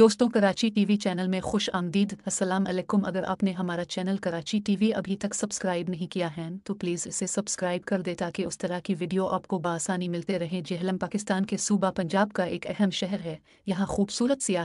दोस्तों Karachi TV channel में खुश आमदीद असलम अगर आपने हमारा चैनल कराची टीवी अभी तक सब्सक्राइब नहीं किया है तो प्लीज़ इसे सब्सक्राइब कर दे ताकि उस तरह की वीडियो आपको बासानी मिलते रहे जहलम पाकिस्तान के सूबा पंजाब का एक अहम शहर है यहाँ खूबसूरत सियाह